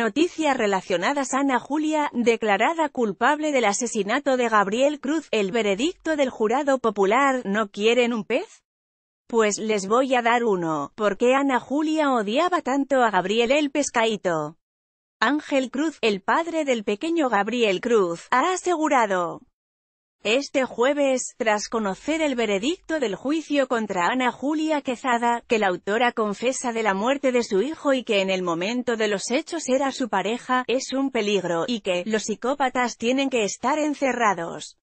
Noticias relacionadas Ana Julia, declarada culpable del asesinato de Gabriel Cruz, el veredicto del jurado popular, ¿no quieren un pez? Pues les voy a dar uno, porque Ana Julia odiaba tanto a Gabriel el pescaíto. Ángel Cruz, el padre del pequeño Gabriel Cruz, ha asegurado. Este jueves, tras conocer el veredicto del juicio contra Ana Julia Quezada, que la autora confesa de la muerte de su hijo y que en el momento de los hechos era su pareja, es un peligro, y que, los psicópatas tienen que estar encerrados.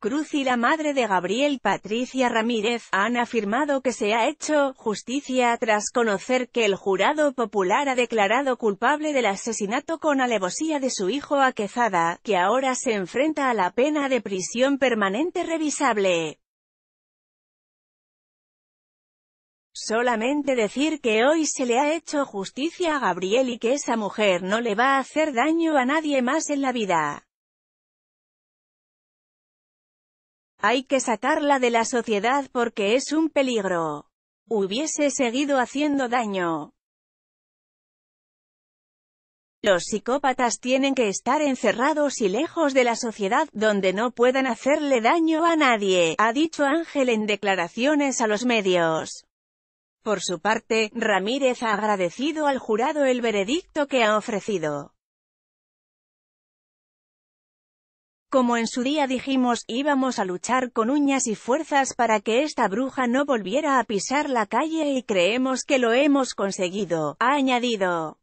Cruz y la madre de Gabriel Patricia Ramírez han afirmado que se ha hecho justicia tras conocer que el jurado popular ha declarado culpable del asesinato con alevosía de su hijo Aquezada, que ahora se enfrenta a la pena de prisión permanente revisable. Solamente decir que hoy se le ha hecho justicia a Gabriel y que esa mujer no le va a hacer daño a nadie más en la vida. Hay que sacarla de la sociedad porque es un peligro. Hubiese seguido haciendo daño. Los psicópatas tienen que estar encerrados y lejos de la sociedad, donde no puedan hacerle daño a nadie, ha dicho Ángel en declaraciones a los medios. Por su parte, Ramírez ha agradecido al jurado el veredicto que ha ofrecido. Como en su día dijimos, íbamos a luchar con uñas y fuerzas para que esta bruja no volviera a pisar la calle y creemos que lo hemos conseguido, ha añadido.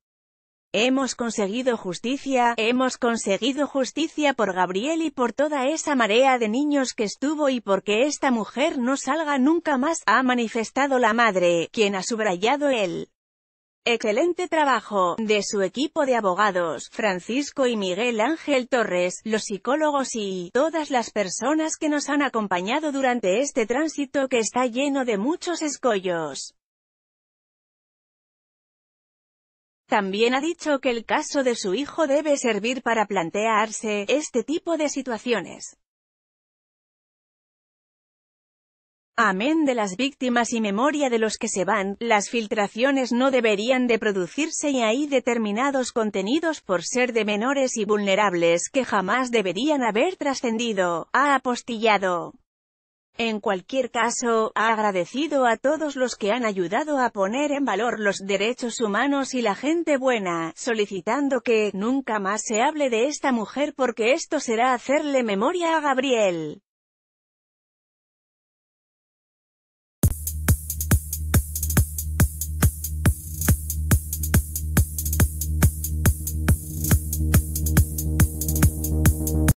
Hemos conseguido justicia, hemos conseguido justicia por Gabriel y por toda esa marea de niños que estuvo y porque esta mujer no salga nunca más, ha manifestado la madre, quien ha subrayado él. Excelente trabajo de su equipo de abogados, Francisco y Miguel Ángel Torres, los psicólogos y todas las personas que nos han acompañado durante este tránsito que está lleno de muchos escollos. También ha dicho que el caso de su hijo debe servir para plantearse este tipo de situaciones. Amén de las víctimas y memoria de los que se van, las filtraciones no deberían de producirse y hay determinados contenidos por ser de menores y vulnerables que jamás deberían haber trascendido, ha apostillado. En cualquier caso, ha agradecido a todos los que han ayudado a poner en valor los derechos humanos y la gente buena, solicitando que, nunca más se hable de esta mujer porque esto será hacerle memoria a Gabriel.